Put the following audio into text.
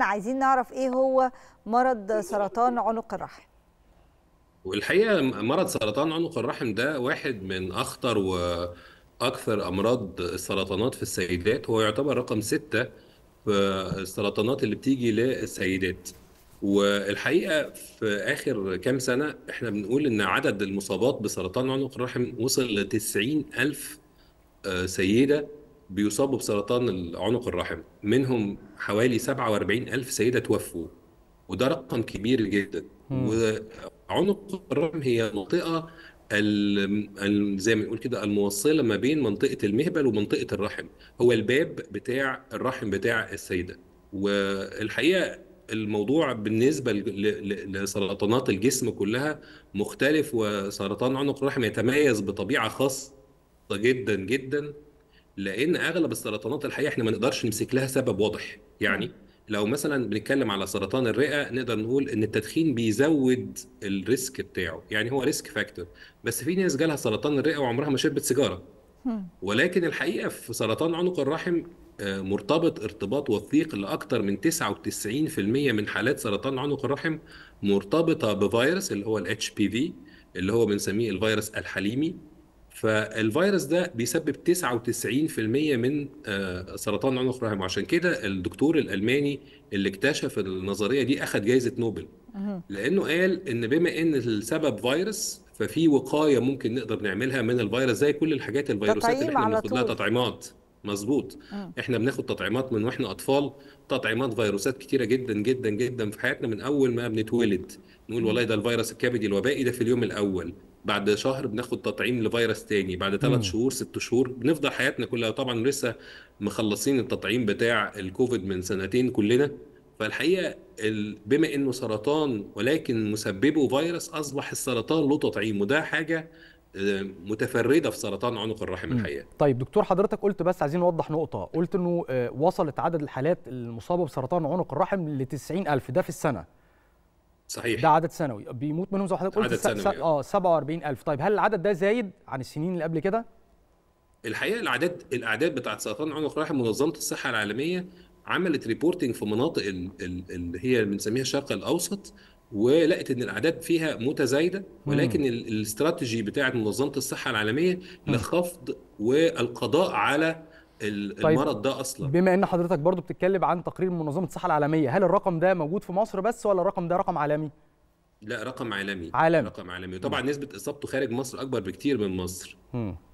عايزين نعرف ايه هو مرض سرطان عنق الرحم والحقيقه مرض سرطان عنق الرحم ده واحد من اخطر واكثر امراض السرطانات في السيدات هو يعتبر رقم ستة في السرطانات اللي بتيجي للسيدات والحقيقه في اخر كام سنه احنا بنقول ان عدد المصابات بسرطان عنق الرحم وصل ل 90000 الف آه، سيده بيصابوا بسرطان العنق الرحم منهم حوالي 47 ألف سيدة توفوا وده رقم كبير جدا وعنق الرحم هي منطقة زي ما نقول كده الموصله ما بين منطقه المهبل ومنطقه الرحم هو الباب بتاع الرحم بتاع السيده والحقيقه الموضوع بالنسبه لسرطانات الجسم كلها مختلف وسرطان عنق الرحم يتميز بطبيعه خاصه جدا جدا لان اغلب السرطانات الحقيقه احنا ما نقدرش نمسك لها سبب واضح يعني لو مثلا بنتكلم على سرطان الرئه نقدر نقول ان التدخين بيزود الريسك بتاعه يعني هو ريسك فاكتور بس في ناس جالها سرطان الرئه وعمرها ما شربت سيجاره ولكن الحقيقه في سرطان عنق الرحم آه، مرتبط ارتباط وثيق لاكثر من 99% من حالات سرطان عنق الرحم مرتبطه بفيروس اللي هو الاتش بي في اللي هو بنسميه الفيروس الحليمي فالفيروس ده بيسبب 99% من آه، سرطان عنق الرحم وعشان كده الدكتور الالماني اللي اكتشف النظريه دي اخذ جائزه نوبل لانه قال ان بما ان السبب فيروس ففي وقايه ممكن نقدر نعملها من الفيروس زي كل الحاجات الفيروسات اللي احنا بناخد لها تطعيمات مظبوط أه. احنا بناخد تطعيمات من واحنا اطفال تطعيمات فيروسات كتيره جدا جدا جدا في حياتنا من اول ما بنتولد نقول والله ده الفيروس الكبدي الوبائي ده في اليوم الاول بعد شهر بناخد تطعيم لفيروس تاني بعد ثلاث شهور ست شهور بنفضل حياتنا كلها طبعا لسه مخلصين التطعيم بتاع الكوفيد من سنتين كلنا فالحقيقه بما انه سرطان ولكن مسببه فيروس اصبح السرطان له تطعيم وده حاجه آه، متفرده في سرطان عنق الرحم الحقيقه. طيب دكتور حضرتك قلت بس عايزين نوضح نقطه، قلت انه آه، وصلت عدد الحالات المصابه بسرطان عنق الرحم ل 90000 ده في السنه. صحيح ده عدد سنوي بيموت منهم زي ما حضرتك قلت عدد سنوي اه 47000 آه، طيب هل العدد ده زايد عن السنين اللي قبل كده؟ الحقيقه الاعداد الاعداد بتاعت سرطان عنق الرحم منظمه الصحه العالميه عملت ريبورتنج في مناطق اللي هي بنسميها الشرق الاوسط ولقت ان الاعداد فيها متزايده ولكن الاستراتيجي بتاعت منظمه الصحه العالميه لخفض والقضاء على طيب المرض ده اصلا بما ان حضرتك برضو بتتكلم عن تقرير من منظمه الصحه العالميه هل الرقم ده موجود في مصر بس ولا الرقم ده رقم عالمي لا رقم عالمي عالمي رقم عالمي طبعا نسبه اصابته خارج مصر اكبر بكتير من مصر م.